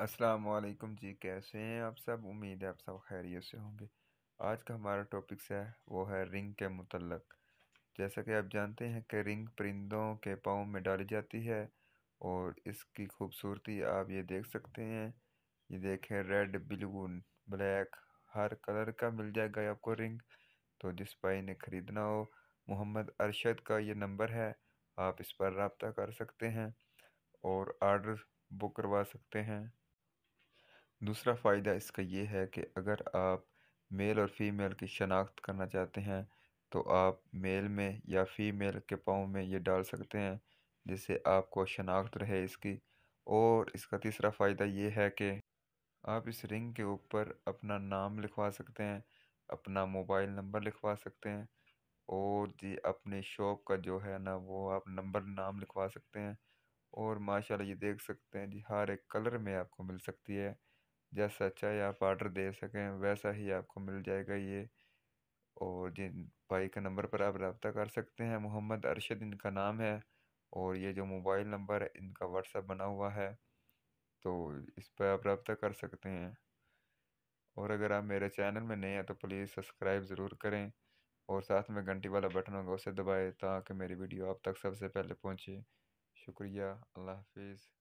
अस्सलाम वालेकुम जी कैसे हैं आप सब उम्मीद है आप सब खैरियत से होंगे आज का हमारा टॉपिक्स है वो है रिंग के मुतलक जैसा कि आप जानते हैं कि रिंग परिंदों के पाँव में डाली जाती है और इसकी खूबसूरती आप ये देख सकते हैं ये देखें रेड ब्लू ब्लैक हर कलर का मिल जाएगा आपको रिंग तो जिस भाई ने ख़रीदना हो मोहम्मद अरशद का ये नंबर है आप इस पर रबता कर सकते हैं और आर्डर बुक करवा सकते हैं दूसरा फ़ायदा इसका ये है कि अगर आप मेल और फीमेल की शनाख्त करना चाहते हैं तो आप मेल में या फीमेल के पाँव में ये डाल सकते हैं जिससे आपको शनाख्त रहे इसकी और इसका तीसरा फ़ायदा ये है कि आप इस रिंग के ऊपर अपना नाम लिखवा सकते हैं अपना मोबाइल नंबर लिखवा सकते हैं और जी अपने शॉप का जो है ना वो आप नंबर नाम लिखवा सकते हैं और माशाल्लाह ये देख सकते हैं जी हर एक कलर में आपको मिल सकती है जैसा चाहे आप आर्डर दे सकें वैसा ही आपको मिल जाएगा ये और जिन भाई का नंबर पर आप रबता कर सकते हैं मोहम्मद अरशद इनका नाम है और ये जो मोबाइल नंबर है इनका व्हाट्सअप बना हुआ है तो इस पर आप रबता कर सकते हैं और अगर आप मेरे चैनल में नए हैं तो प्लीज़ सब्सक्राइब ज़रूर करें और साथ में घंटी वाला बटन होगा उसे दबाएँ ताकि मेरी वीडियो आप तक सबसे पहले पहुँचे शुक्रिया अल्लाह हाफिज़